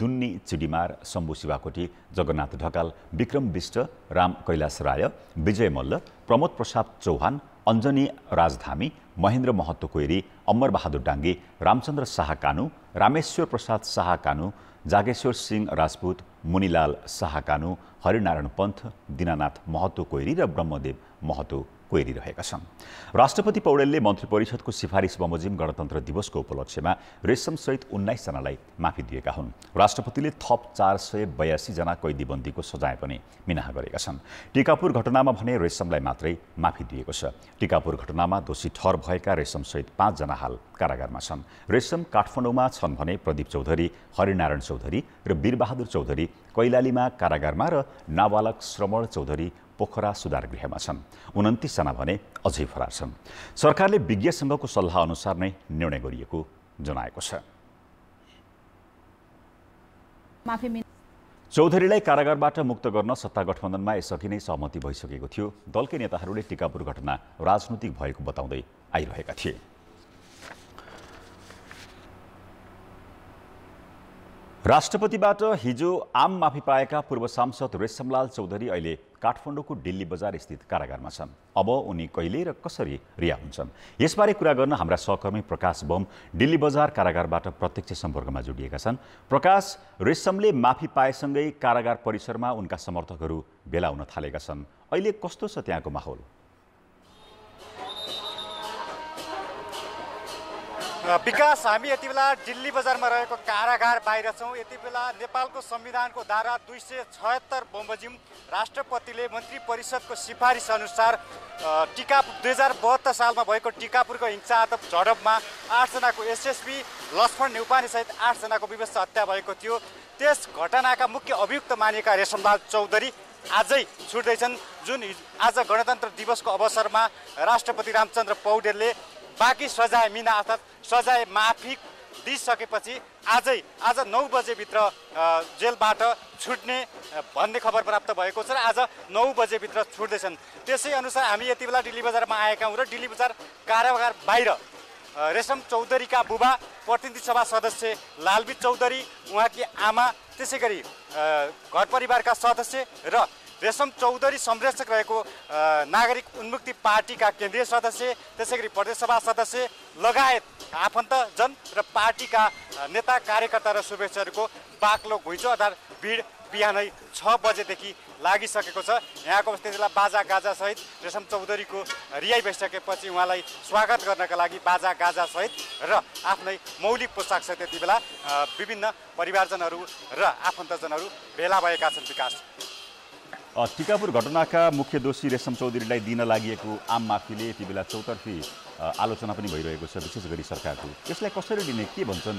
दुन्नी चिडिमार शम्भु शिवाकोटी जगन्नाथ ढकाल विक्रम विष्ट राम कैलाश राय विजय मल्ल प्रमोद प्रसाद चौहान अञ्जनी राजधामी महेन्द्र महत्तो कोइरी अमर बहादुर डाङ्गी रामचन्द्र शाह कानु रामेश्वर प्रसाद शाह कानु जागेश्वर सिंह राजपूत मुनिलाल शाह कानु हरिनारायण पन्थ दिनानाथ महतो कोइरी र ब्रह्मदेव महतो कोइरिरहेका छन् राष्ट्रपति पौडेलले मन्त्री परिषदको सिफारिस बमोजिम गणतन्त्र दिवसको उपलक्ष्यमा रेशमसहित उन्नाइसजनालाई माफी दिएका हुन् राष्ट्रपतिले थप चार सय बयासीजना कैदीबन्दीको सजाय पनि मिनाह गरेका छन् टिकापुर घटनामा भने रेशमलाई मात्रै माफी दिएको छ टिकापुर घटनामा दोषी ठहर भएका रेशमसहित पाँचजना हाल कारागारमा छन् रेशम काठमाडौँमा छन् भने प्रदीप चौधरी हरिनारायण चौधरी र वीरबहादुर चौधरी कैलालीमा कारागारमा र नाबालक श्रमण चौधरी पोखरा सुधार गृहमा छन् उन्तिसजना भने अझै फरार छन् सरकारले सल्लाह अनुसार नै निर्णय गरिएको जनाएको छ चौधरीलाई कारागारबाट मुक्त गर्न सत्ता गठबन्धनमा यसअघि नै सहमति भइसकेको थियो दलकै नेताहरूले टिकापुर घटना राजनीतिक भएको बताउँदै आइरहेका थिए राष्ट्रपतिबाट हिजो आम माफी पाएका पूर्व सांसद रेशमलाल चौधरी अहिले काठमाडौँको दिल्ली बजार स्थित कारागारमा छन् अब उनी कहिले र कसरी रिहा हुन्छन् यसबारे कुरा गर्न हाम्रा सहकर्मी प्रकाश बम दिल्ली बजार कारागारबाट प्रत्यक्ष सम्पर्कमा जोडिएका छन् प्रकाश रेशमले माफी पाएसँगै कारागार परिसरमा उनका समर्थकहरू भेला हुन थालेका छन् अहिले कस्तो छ त्यहाँको माहौल विकास हामी यति बेला दिल्ली बजारमा रहेको कारागार बाहिर छौँ यति बेला नेपालको संविधानको धारा दुई सय छयत्तर बमोजिम राष्ट्रपतिले मन्त्री परिषदको सिफारिस अनुसार टिका दुई हजार बहत्तर सालमा भएको टिकापुरको हिंसात्मक झडपमा आठजनाको एसएसपी लक्ष्मण सहित आठजनाको विवश हत्या भएको थियो त्यस घटनाका मुख्य अभियुक्त मानिएका रेशमलाल चौधरी आजै छुट्दैछन् जुन आज गणतन्त्र दिवसको अवसरमा राष्ट्रपति रामचन्द्र पौडेलले बाँकी सजाय मिना अर्थात् सजाय माफी दिइसकेपछि आजै आज नौ बजेभित्र जेलबाट छुट्ने भन्ने खबर प्राप्त भएको छ र आज नौ बजेभित्र छुट्दैछन् त्यसै अनुसार हामी यति बेला डिल्ली बजारमा आएका हौँ र डिल्ली बजार कारागार बाहिर रेशम चौधरीका बुबा प्रतिनिधि सभा सदस्य लालबी चौधरी उहाँकी आमा त्यसै गरी घर परिवारका सदस्य र रेशम चौधरी संरक्षक रहेको नागरिक उन्मुक्ति पार्टीका केन्द्रीय सदस्य त्यसै गरी प्रदेशसभा सदस्य लगायत आफन्तजन र पार्टीका नेता कार्यकर्ता र शुभेच्छाहरूको बाक्लो घुइँचो आधार भिड बिहानै छ बजेदेखि लागिसकेको छ यहाँको स्थितिलाई बाजा गाजासहित रेशम चौधरीको रिहाइ भइसकेपछि उहाँलाई स्वागत गर्नका लागि बाजा गाजासहित र आफ्नै मौलिक छ त्यति बेला विभिन्न परिवारजनहरू र आफन्तजनहरू भेला भएका छन् विकास टिकापुर घटनाका मुख्य दोषी रेशम चौधरीलाई दिन लागि आम माफीले यति बेला चौतर्फी आलोचना पनि भइरहेको छ विशेष गरी सरकारको यसलाई कसरी लिने के भन्छन्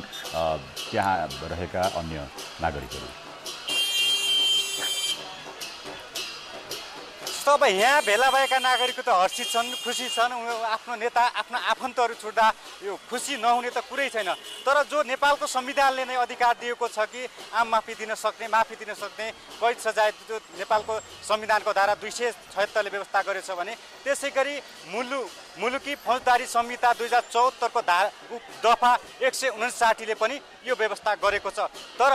त्यहाँ रहेका अन्य नागरिकहरू अब यहाँ भेला भएका नागरिकको त हर्षित छन् खुसी छन् आफ्नो नेता आफ्नो आफन्तहरू छुट्दा यो खुसी नहुने त कुरै छैन तर जो नेपालको संविधानले नै अधिकार दिएको छ कि आम माफी दिन सक्ने माफी दिन सक्ने कैद सजाय जो नेपालको संविधानको धारा दुई सय छयत्तरले व्यवस्था छ भने त्यसै गरी मुलु मुलुकी फौजदारी संहिता दुई हजार चौहत्तरको धारा दफा एक सय उन्साठीले पनि यो व्यवस्था गरेको छ तर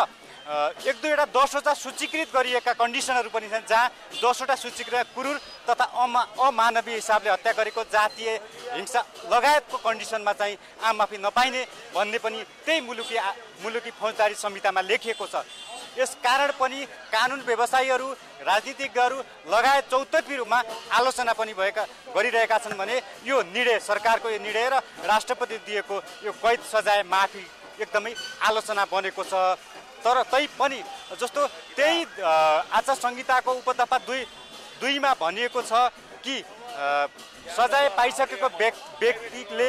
एक दुईवटा दसवटा सूचीकृत गरिएका कन्डिसनहरू पनि छन् जहाँ दसवटा सूचीकृत कुरुर तथा अमा अमानवीय हिसाबले हत्या गरेको जातीय हिंसा लगायतको कन्डिसनमा चाहिँ आम माफी नपाइने भन्ने पनि त्यही मुलुकी मुलुकी फौजदारी संहितामा लेखिएको छ यस कारण पनि कानुन व्यवसायीहरू राजनीतिज्ञहरू लगायत चौतर्फी रूपमा आलोचना पनि भएका गरिरहेका छन् भने यो निर्णय सरकारको यो निर्णय र राष्ट्रपति दिएको यो कैद सजाय माफी एकदमै आलोचना बनेको छ तर तै पनि जस्तो त्यही आचार संहिताको उपदफा दुई दुईमा भनिएको छ कि सजाय पाइसकेको व्यक्तिले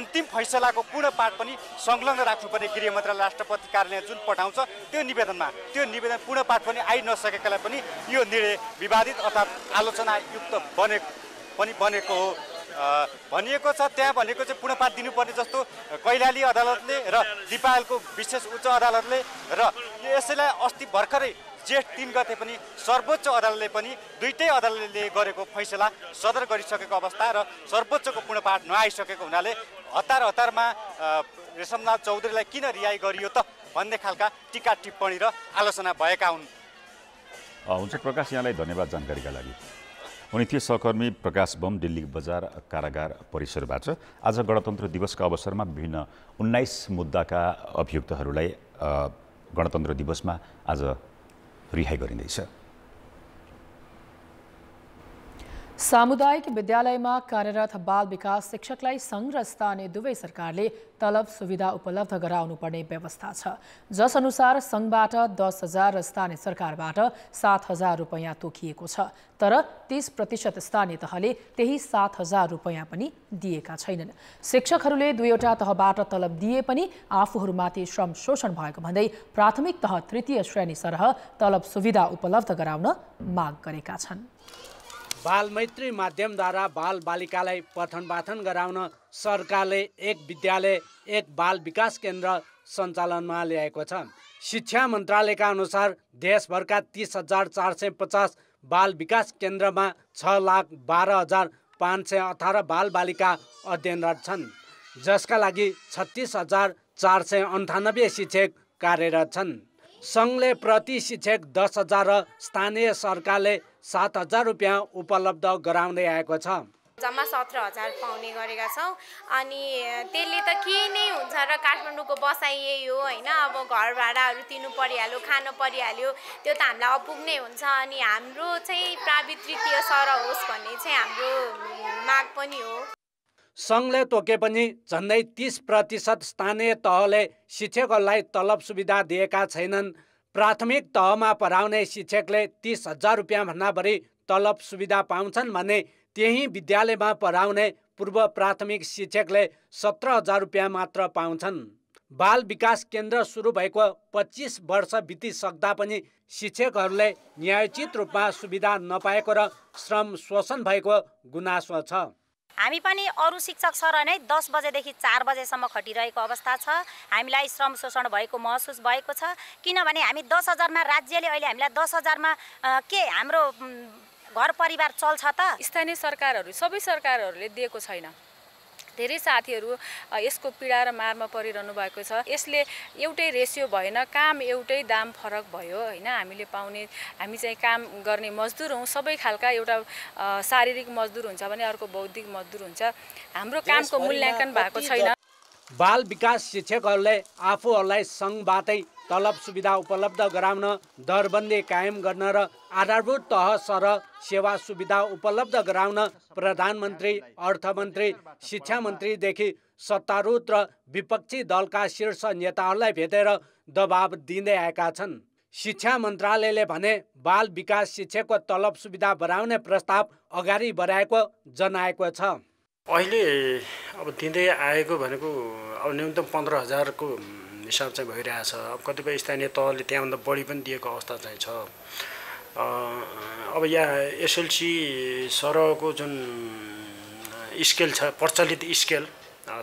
अन्तिम फैसलाको पूर्ण पाठ पनि संलग्न राख्नुपर्ने गृह मन्त्रालय राष्ट्रपति कार्यालय जुन पठाउँछ त्यो निवेदनमा त्यो निवेदन पूर्ण पाठ पनि आइ नसकेकालाई पनि यो निर्णय विवादित अर्थात् आलोचनायुक्त बने पनि बनेको हो भनिएको छ त्यहाँ भनेको चाहिँ पुनपात दिनुपर्ने जस्तो कैलाली अदालतले र दिपायलको विशेष उच्च अदालतले र यसैलाई अस्ति भर्खरै जेठ तिन गते पनि सर्वोच्च अदालतले पनि दुईटै अदालतले गरेको फैसला सदर गरिसकेको अवस्था र सर्वोच्चको पूर्णपाठ नआइसकेको हुनाले हतार हतारमा रेशमनाथ चौधरीलाई किन रिहाई गरियो त भन्ने खालका टिका टिप्पणी र आलोचना भएका हुन् हुन्छ प्रकाश यहाँलाई धन्यवाद जानकारीका लागि उनी थिए सहकर्मी प्रकाश बम दिल्ली बजार कारागार परिसरबाट आज गणतन्त्र दिवसका अवसरमा विभिन्न उन्नाइस मुद्दाका अभियुक्तहरूलाई गणतन्त्र दिवसमा आज रिहाई गरिँदैछ सामुदायिक विद्यालयमा कार्यरत बाल विकास शिक्षकलाई सङ्घ र स्थानीय दुवै सरकारले तलब सुविधा उपलब्ध गराउनुपर्ने व्यवस्था छ जसअनुसार सङ्घबाट दस हजार र स्थानीय सरकारबाट सात हजार रुपियाँ तोकिएको छ तर तिस प्रतिशत स्थानीय तहले त्यही सात हजार रुपियाँ पनि दिएका छैनन् शिक्षकहरूले दुईवटा तहबाट तलब दिए पनि आफूहरूमाथि श्रम शोषण भएको भन्दै प्राथमिक तह तृतीय श्रेणी सरह तलब सुविधा उपलब्ध गराउन माग गरेका छन् बालमैत्री माध्यमद्वारा बाल बालिकालाई पठन पाठन गराउन सरकारले एक विद्यालय एक बाल विकास केन्द्र सञ्चालनमा ल्याएको छ शिक्षा मन्त्रालयका अनुसार देशभरका तिस हजार चार सय पचास बाल विकास केन्द्रमा छ लाख बाह्र हजार पाँच सय अठार बाल बालिका अध्ययनरत छन् जसका लागि छत्तिस हजार चार सय अन्ठानब्बे शिक्षक कार्यरत छन् सङ्घले प्रति शिक्षक दस हजार र स्थानीय सरकारले सात हजार रुपियाँ उपलब्ध गराउँदै आएको छ जम्मा सत्र हजार पाउने गरेका छौँ अनि त्यसले त के नै हुन्छ र काठमाडौँको बसाइ यही हो होइन अब घर भाडाहरू तिर्नु परिहाल्यो खानु परिहाल्यो त्यो त हामीलाई अपुग्नै हुन्छ अनि हाम्रो चाहिँ प्राविधिक सर होस् भन्ने चाहिँ हाम्रो माग पनि हो सङ्घले तोके पनि झन्डै तिस प्रतिशत स्थानीय तहले शिक्षकहरूलाई तलब सुविधा दिएका छैनन् प्राथमिक तहमा पढाउने शिक्षकले तिस हजार रुपियाँभन्दा बढी तलब सुविधा पाउँछन् भने त्यही विद्यालयमा पढाउने पूर्व प्राथमिक शिक्षकले सत्र हजार रुपियाँ मात्र पाउँछन् बाल विकास केन्द्र सुरु भएको पच्चिस वर्ष बितिसक्दा पनि शिक्षकहरूले न्यायोचित रूपमा सुविधा नपाएको र श्रम शोषण भएको गुनासो छ हामी पनि अरू शिक्षक सर नै दस बजेदेखि चार बजेसम्म खटिरहेको अवस्था छ हामीलाई श्रम शोषण भएको महसुस भएको छ किनभने हामी दस हजारमा राज्यले अहिले हामीलाई दस हजारमा के हाम्रो घर परिवार चल्छ त स्थानीय सरकारहरू सबै सरकारहरूले दिएको छैन धेरै साथीहरू यसको पीडा र मारमा परिरहनु भएको छ यसले एउटै रेसियो भएन काम एउटै दाम फरक भयो होइन हामीले पाउने हामी चाहिँ काम गर्ने मजदुर हौँ सबै खालका एउटा शारीरिक मजदुर हुन्छ भने अर्को बौद्धिक मजदुर हुन्छ हाम्रो कामको मूल्याङ्कन भएको छैन बाल विकास शिक्षकहरूले आफूहरूलाई सङ्घबाटै तलब सुविधा उपलब्ध गराउन दरबन्दी कायम गर्न र आधारभूत तह सर सेवा सुविधा उपलब्ध गराउन प्रधानमन्त्री अर्थमन्त्री शिक्षा मन्त्रीदेखि सत्तारूढ र विपक्षी दलका शीर्ष नेताहरूलाई भेटेर दबाब दिँदै आएका छन् शिक्षा मन्त्रालयले भने बाल विकास शिक्षकको तलब सुविधा बढाउने प्रस्ताव अगाडि बढाएको जनाएको छ अहिले अब दिँदै आएको भनेको अब न्यूनतम पन्ध्र हजारको हिसाब चाहिँ भइरहेछ अब कतिपय स्थानीय तहले त्यहाँभन्दा बढी पनि दिएको अवस्था चाहिँ छ अब यहाँ एसएलसी सरहको जुन स्केल छ प्रचलित स्केल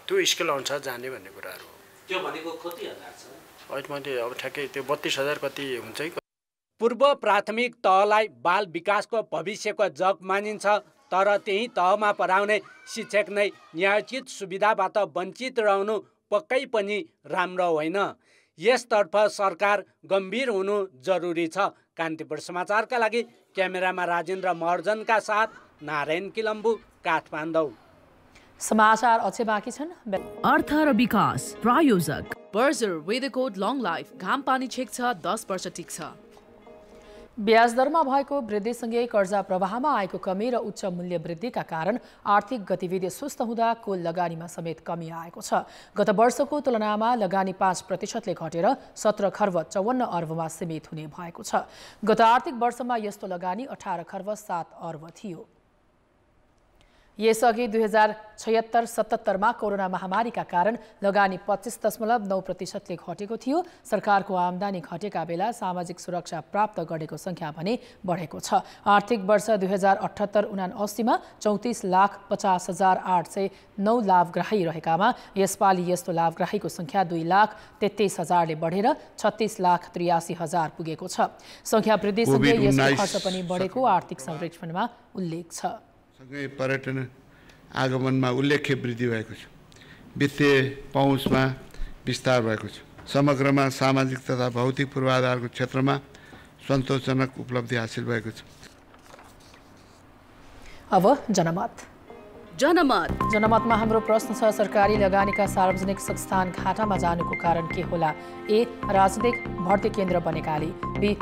त्यो स्केल अनुसार जाने भन्ने कुराहरू त्यो भनेको कति हजार छ अहिले मैले अब ठ्याक्कै त्यो बत्तिस हजार कति हुन्छ कि पूर्व प्राथमिक तहलाई बाल विकासको भविष्यको जग मानिन्छ तर त्यही तहमा पढाउने शिक्षक नै न्यायोचित सुविधाबाट वञ्चित रहनु पक्कै पनि राम्रो होइन यसतर्फ सरकार गम्भीर हुनु जरुरी छ कान्तिपुर समाचारका लागि क्यामेरामा राजेन्द्र महर्जनका साथ नारायण किलम्बु काठमाडौँ समाचार अझै बाँकी छन् अर्थ र विकास प्रायोजक बर्जर वेदकोट लङ लाइफ घाम पानी छेक्छ दस वर्ष टिक्छ ब्याजदरमा भएको वृद्धिसँगै कर्जा प्रवाहमा आएको कमी र उच्च मूल्य वृद्धिका कारण आर्थिक गतिविधि सुस्त हुँदा कुल लगानीमा समेत कमी आएको छ गत वर्षको तुलनामा लगानी पाँच प्रतिशतले घटेर सत्र खर्ब चौवन्न अर्बमा सीमित हुने भएको छ गत आर्थिक वर्षमा यस्तो लगानी अठार खर्ब सात अर्ब थियो यसअघि दुई हजार छयत्तर सतहत्तरमा कोरोना महामारीका कारण लगानी पच्चिस दशमलव नौ प्रतिशतले घटेको थियो सरकारको आमदानी घटेका बेला सामाजिक सुरक्षा प्राप्त गरेको सङ्ख्या भने बढेको छ आर्थिक वर्ष दुई हजार अठहत्तर उना अस्सीमा चौतिस लाख पचास हजार आठ सय नौ लाभग्राही रहेकामा यसपालि यस्तो लाभग्राहीको सङ्ख्या दुई लाख तेत्तिस हजारले बढेर छत्तिस लाख त्रियासी हजार पुगेको छ सङ्ख्या वृद्धिसँगै यसको खर्च पनि बढेको आर्थिक संरक्षणमा उल्लेख छ सँगै पर्यटन आगमनमा उल्लेख्य वृद्धि भएको छ वित्तीय पहुँचमा विस्तार भएको छ समग्रमा सामाजिक तथा भौतिक पूर्वाधारको क्षेत्रमा सन्तोषजनक उपलब्धि हासिल भएको छ अब जनमत जनमत जनमतमा हाम्रो प्रश्न छ सरकारी लगानीका सार्वजनिक संस्थान घाटामा जानुको कारण के होला ए राजनीतिक भर्ती केन्द्र बनेकाले बी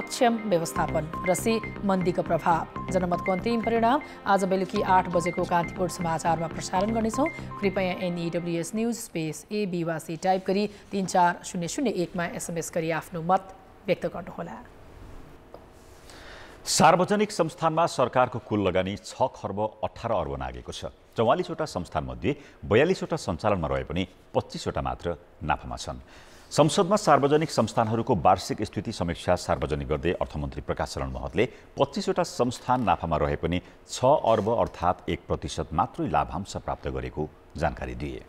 अक्षम व्यवस्थापन र सी मन्दीको प्रभाव जनमतको अन्तिम परिणाम आज बेलुकी आठ बजेको कान्तिपुर समाचारमा प्रसारण गर्नेछौँ कृपया एनइडब्ल्युएस न्युज स्पेस एबिवासी टाइप गरी तिन चार शून्य शून्य एकमा एसएमएस गरी आफ्नो मत व्यक्त गर्नुहोला सार्वजनिक संस्थानमा सरकारको कुल लगानी छ खर्ब अठार अर्ब नागेको छ चौवालिसवटा संस्थानमध्ये बयालिसवटा सञ्चालनमा रहे पनि पच्चिसवटा मात्र नाफामा छन् संसदमा सार्वजनिक संस्थानहरूको वार्षिक स्थिति समीक्षा सार्वजनिक गर्दै अर्थमन्त्री प्रकाश शरण महतले पच्चिसवटा संस्थान नाफामा रहे पनि छ अर्ब अर्थात् एक प्रतिशत मात्रै लाभांश प्राप्त गरेको जानकारी दिए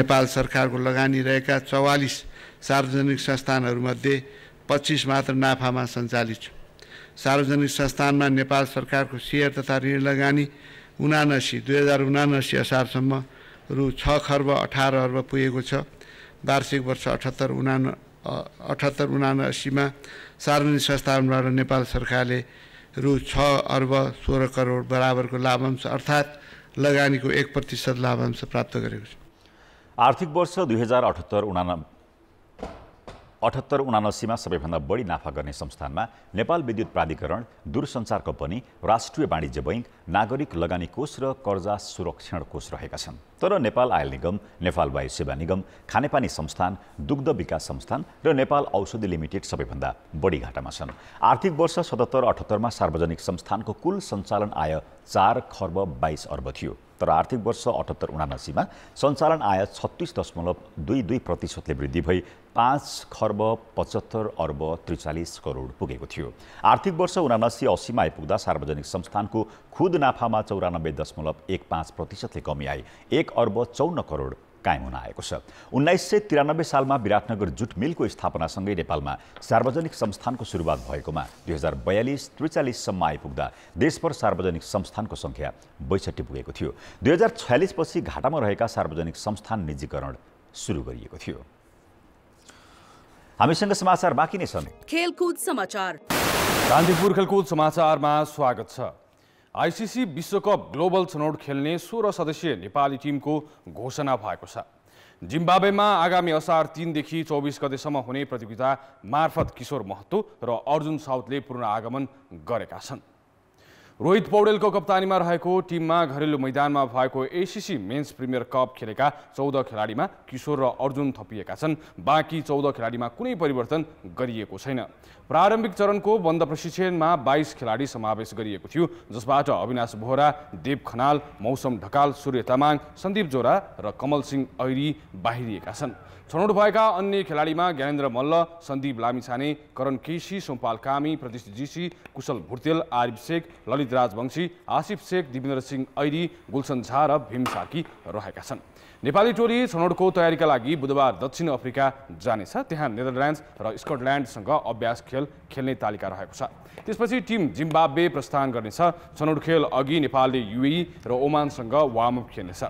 नेपाल सरकारको लगानी रहेका चौवालिस सार्वजनिक संस्थानहरूमध्ये पच्चिस मात्र नाफामा सञ्चालित छ सार्वजनिक संस्थानमा नेपाल सरकारको सेयर तथा ऋण लगानी उनासी दुई हजार उनासी असारसम्म रु छ खर्ब अठार अर्ब पुगेको छ वार्षिक वर्ष अठहत्तर उना अठहत्तर उनासीमा सार्वजनिक संस्थानबाट नेपाल सरकारले रु छ अर्ब सोह्र करोड बराबरको लाभांश अर्थात् लगानीको एक प्रतिशत लाभांश प्राप्त गरेको छ आर्थिक वर्ष दुई हजार अठहत्तर उना अठहत्तर उनासीमा सबैभन्दा बढी नाफा गर्ने संस्थानमा नेपाल विद्युत प्राधिकरण दूरसञ्चार कम्पनी राष्ट्रिय वाणिज्य बैङ्क नागरिक लगानी कोष र कर्जा सुरक्षण कोष रहेका छन् तर नेपाल आयल निगम नेपाल वायु सेवा निगम खानेपानी संस्थान दुग्ध विकास संस्थान र नेपाल औषधि लिमिटेड सबैभन्दा बढी घाटामा छन् आर्थिक वर्ष सतहत्तर अठहत्तरमा सार्वजनिक संस्थानको कुल सञ्चालन आय चार खर्ब बाइस अर्ब थियो तर आर्थिक वर्ष अठहत्तर उनासीमा सञ्चालन आय छत्तिस दशमलव दुई दुई प्रतिशतले वृद्धि भई पाँच खर्ब पचहत्तर अर्ब त्रिचालिस करोड पुगेको थियो आर्थिक वर्ष उनासी असीमा आइपुग्दा सार्वजनिक संस्थानको खुद नाफामा चौरानब्बे दशमलव एक पाँच प्रतिशतले कमी आई एक अर्ब चौन्न करोड कायम हुन आएको छ उन्नाइस सय त्रियानब्बे सालमा विराटनगर जुट मिलको स्थापनासँगै नेपालमा सार्वजनिक संस्थानको सुरुवात भएकोमा दुई हजार बयालिस त्रिचालिससम्म आइपुग्दा देशभर सार्वजनिक संस्थानको सङ्ख्या बैसठी पुगेको थियो दुई हजार छयालिसपछि घाटामा रहेका सार्वजनिक संस्थान निजीकरण सुरु गरिएको थियो हामीसँग समाचार बाँकी नै छन् खेलकुद समाचार कान्तिपुर खेलकुद समाचारमा स्वागत छ आइसिसी विश्वकप ग्लोबल छनौट खेल्ने सोह्र सदस्यीय नेपाली टिमको घोषणा भएको छ जिम्बावेमा आगामी असार तिनदेखि चौबिस गतेसम्म हुने प्रतियोगिता मार्फत किशोर महतो र अर्जुन साउथले पूर्ण आगमन गरेका छन् रोहित पौडेलको कप्तानीमा रहेको टिममा घरेलु मैदानमा भएको एसिसी मेन्स प्रिमियर कप खेलेका चौध खेलाडीमा किशोर र अर्जुन थपिएका छन् बाँकी चौध खेलाडीमा कुनै परिवर्तन गरिएको छैन प्रारंभिक प्रारम्भिक चरणको बन्द प्रशिक्षणमा बाइस खेलाडी समावेश गरिएको थियो जिस अविनाश बोहरा देव खनाल मौसम ढकाल सूर्य तमांग संदीप जोरा र कमल सिंह ऐरी बाहिरिएका छन् छनौट भएका अन्य में ज्ञानेन्द्र मल्ल संदीप लमीछाने करण केसी सोमपाल कामी प्रदीष जीसी कुशल भुर्तेल आरिफ शेख ललित राजवंशी आसिफ शेख दिवेन्द्र सिंह ऐरी गुलशन झा रीम साकी रहेका छन् नेपाली टोली छनौटको तयारीका लागि बुधबार दक्षिण अफ्रिका जानेछ त्यहाँ नेदरल्यान्ड्स र स्कटल्यान्डसँग अभ्यास खेल खेल्ने तालिका रहेको छ त्यसपछि टिम जिम्बाब्वे प्रस्थान गर्नेछ छनौट खेल अघि नेपालले युएई र ओमानसँग वार्मअप खेल्नेछ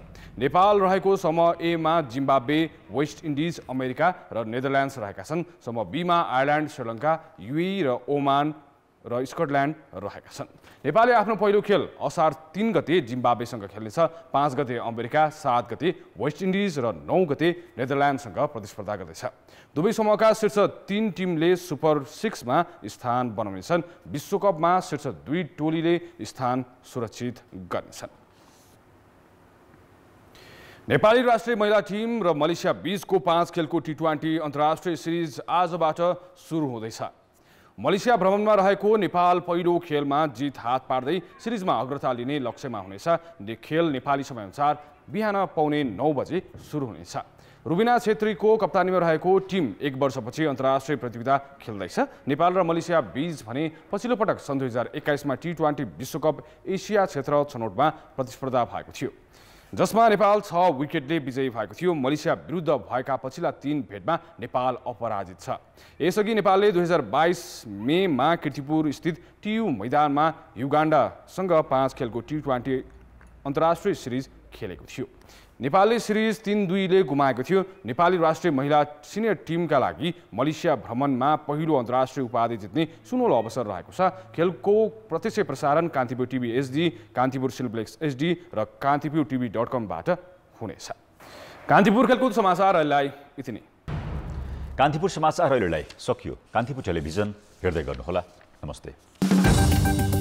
नेपाल रहेको समूह एमा जिम्बाब्वे वेस्ट इन्डिज अमेरिका र नेदरल्यान्ड्स रहेका छन् समूह बीमा आयरल्यान्ड श्रीलङ्का युएई र ओमान र स्कटल्यान्ड रहेका छन् नेपालले आफ्नो पहिलो खेल असार तिन गते जिम्बाब्वेसँग खेल्नेछ पाँच गते अमेरिका सात गते वेस्ट इन्डिज र नौ गते नेदरल्यान्डसँग प्रतिस्पर्धा गर्दैछ दुवै समूहका शीर्ष तिन टिमले सुपर सिक्समा स्थान बनाउनेछन् विश्वकपमा शीर्ष दुई टोलीले स्थान सुरक्षित गर्नेछन् नेपाली राष्ट्रिय महिला टिम र मलेसिया बीचको पाँच खेलको टी ट्वेन्टी अन्तर्राष्ट्रिय सिरिज आजबाट सुरु हुँदैछ मलेसिया भ्रमणमा रहेको नेपाल पहिलो खेलमा जित हात पार्दै सिरिजमा अग्रता लिने लक्ष्यमा हुनेछ खेल नेपाली समयअनुसार बिहान पाउने नौ बजे सुरु हुनेछ रुबिना छेत्रीको कप्तानीमा रहेको टिम एक वर्षपछि अन्तर्राष्ट्रिय प्रतियोगिता खेल्दैछ नेपाल र मलेसिया बीच भने पछिल्लो पटक सन् दुई हजार एक्काइसमा टी ट्वेन्टी विश्वकप एसिया क्षेत्र छनौटमा प्रतिस्पर्धा भएको थियो जसमा नेपाल छ विकेटले विजयी भएको थियो मलेसिया विरुद्ध भएका पछिल्ला तीन भेटमा नेपाल अपराजित छ यसअघि नेपालले दुई हजार बाइस मेमा किर्तिपुर स्थित टियु मैदानमा युगान्डासँग पाँच खेलको टी ट्वेन्टी अन्तर्राष्ट्रिय सिरिज खेलेको थियो नेपालले सिरिज तिन दुईले गुमाएको थियो नेपाली राष्ट्रिय महिला सिनियर टिमका लागि मलेसिया भ्रमणमा पहिलो अन्तर्राष्ट्रिय उपाधि जित्ने सुनौलो अवसर रहेको छ खेलको प्रत्यक्ष प्रसारण कान्तिपुर टिभी एसडी कान्तिपुर सिल्प्लेक्स एचडी र कान्तिपुर टिभी डट कमबाट हुनेछ कान्तिपुर खेलकुद अहिलेलाई यति नै कान्तिपुर समाचारहरूलाई सकियो कान्तिपुर टेलिभिजन हेर्दै गर्नुहोला नमस्ते